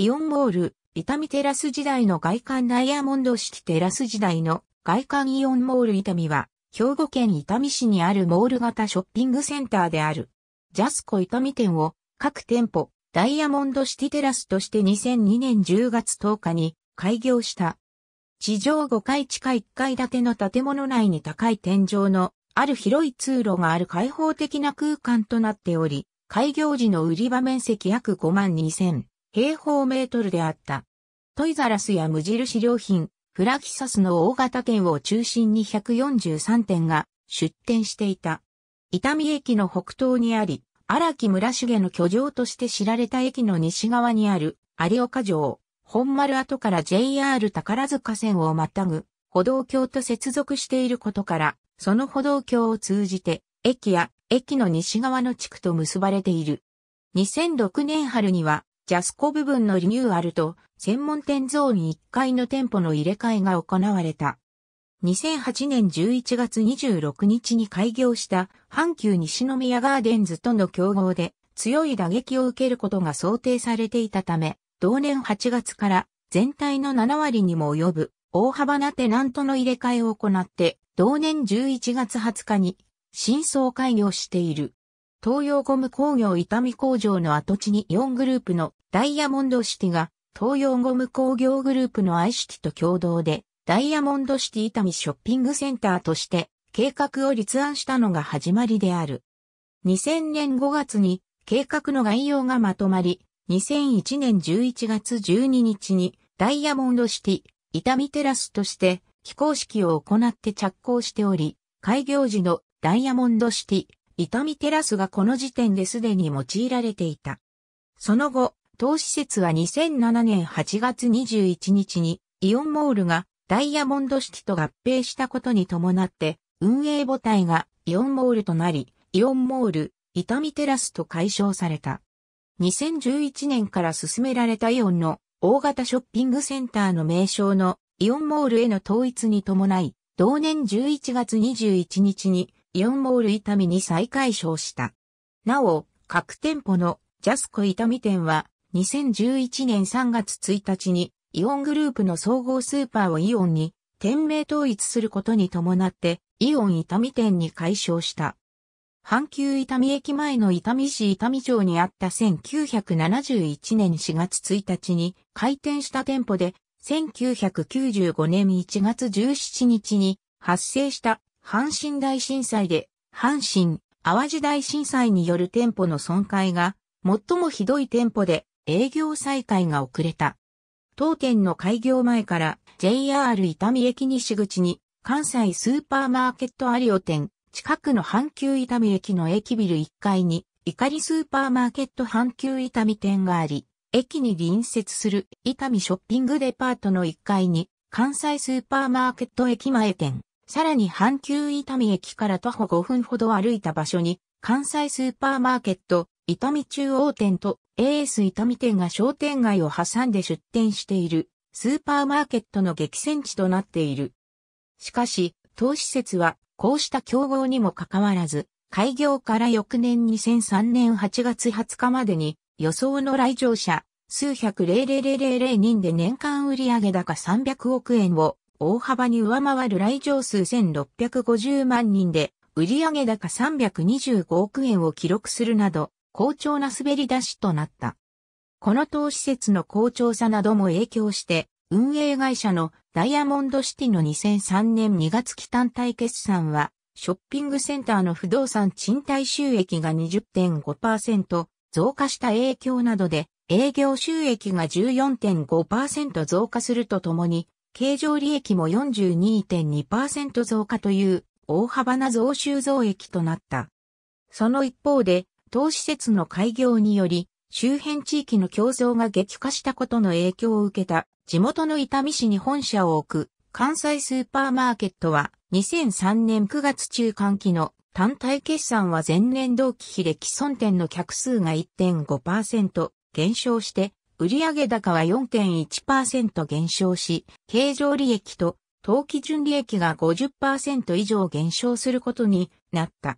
イオンモール、伊丹テラス時代の外観ダイヤモンド式テラス時代の外観イオンモール伊丹は、兵庫県伊丹市にあるモール型ショッピングセンターである。ジャスコ伊丹店を各店舗ダイヤモンドシティテラスとして2002年10月10日に開業した。地上5階地下1階建ての建物内に高い天井のある広い通路がある開放的な空間となっており、開業時の売り場面積約5万2000平方メートルであった。トイザラスや無印良品、フラキサスの大型店を中心に143店が出店していた。伊丹駅の北東にあり、荒木村重の居城として知られた駅の西側にある有岡城、本丸跡から JR 宝塚線をまたぐ歩道橋と接続していることから、その歩道橋を通じて、駅や駅の西側の地区と結ばれている。2006年春には、ジャスコ部分のリニューアルと、専門店ゾーン1階の店舗の入れ替えが行われた。2008年11月26日に開業した阪急西宮ガーデンズとの競合で強い打撃を受けることが想定されていたため、同年8月から全体の7割にも及ぶ大幅なテナントの入れ替えを行って、同年11月20日に新装開業している。東洋ゴム工業伊丹工場の跡地に4グループのダイヤモンドシティが東洋ゴム工業グループのアイシティと共同でダイヤモンドシティ伊丹ショッピングセンターとして計画を立案したのが始まりである。2000年5月に計画の概要がまとまり、2001年11月12日にダイヤモンドシティ、伊丹テラスとして起工式を行って着工しており、開業時のダイヤモンドシティ、痛みテラスがこの時点ですでに用いられていた。その後、当施設は2007年8月21日にイオンモールがダイヤモンドシティと合併したことに伴って運営母体がイオンモールとなり、イオンモール、痛みテラスと解消された。2011年から進められたイオンの大型ショッピングセンターの名称のイオンモールへの統一に伴い、同年11月21日にイオンモール伊丹に再改消した。なお、各店舗のジャスコ伊丹店は2011年3月1日にイオングループの総合スーパーをイオンに店名統一することに伴ってイオン伊丹店に改称した。阪急伊丹駅前の伊丹市伊丹町にあった1971年4月1日に開店した店舗で1995年1月17日に発生した阪神大震災で、阪神、淡路大震災による店舗の損壊が、最もひどい店舗で営業再開が遅れた。当店の開業前から JR 伊丹駅西口に関西スーパーマーケットアリオ店、近くの阪急伊丹駅の駅ビル1階に、怒りスーパーマーケット阪急伊丹店があり、駅に隣接する伊丹ショッピングデパートの1階に、関西スーパーマーケット駅前店、さらに阪急伊丹駅から徒歩5分ほど歩いた場所に、関西スーパーマーケット、伊丹中央店と AS 伊丹店が商店街を挟んで出店している、スーパーマーケットの激戦地となっている。しかし、当施設は、こうした競合にもかかわらず、開業から翌年2003年8月20日までに、予想の来場者、数百零零零人で年間売上高300億円を大幅に上回る来場数1650万人で、売上高325億円を記録するなど、好調な滑り出しとなった。この投資説の好調さなども影響して、運営会社のダイヤモンドシティの2003年2月期単体決算は、ショッピングセンターの不動産賃貸収益が20.5%増加した影響などで、営業収益が14.5%増加するとともに、経常利益も42.2%増加という大幅な増収増益となった。その一方で、当施設の開業により、周辺地域の競争が激化したことの影響を受けた地元の伊丹市に本社を置く関西スーパーマーケットは2003年9月中間期の単体決算は前年同期比で既存店の客数が1.5%減少して売上高は4.1%減少し、経常利益と当期純利益が50%以上減少することになった。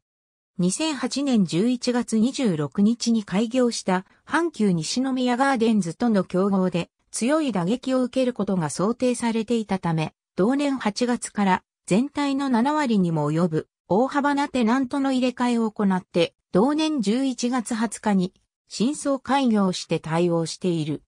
2008年11月26日に開業した阪急西宮ガーデンズとの競合で強い打撃を受けることが想定されていたため、同年8月から全体の7割にも及ぶ大幅なテナントの入れ替えを行って、同年11月20日に真相開業して対応している。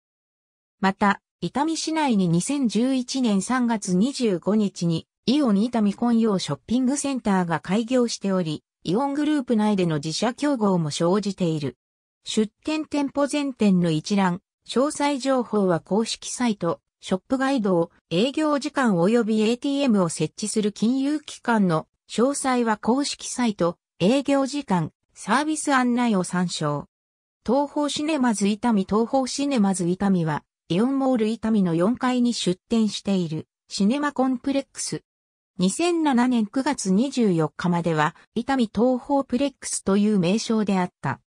また、伊丹市内に2011年3月25日に、イオン伊丹混用ショッピングセンターが開業しており、イオングループ内での自社競合も生じている。出店店舗全店の一覧、詳細情報は公式サイト、ショップガイド、を営業時間及び ATM を設置する金融機関の詳細は公式サイト、営業時間、サービス案内を参照。東方シネマズ伊丹東方シネマズ伊丹は、イオンモール伊丹の4階に出店している、シネマコンプレックス。2007年9月24日までは、伊丹東方プレックスという名称であった。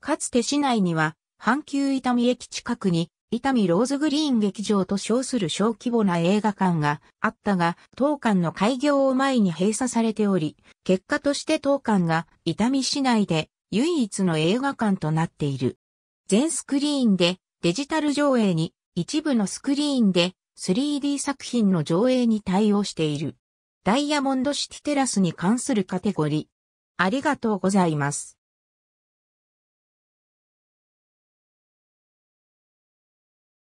かつて市内には、阪急伊丹駅近くに、伊丹ローズグリーン劇場と称する小規模な映画館があったが、当館の開業を前に閉鎖されており、結果として当館が伊丹市内で唯一の映画館となっている。全スクリーンでデジタル上映に一部のスクリーンで 3D 作品の上映に対応している。ダイヤモンドシティテラスに関するカテゴリー。ありがとうございます。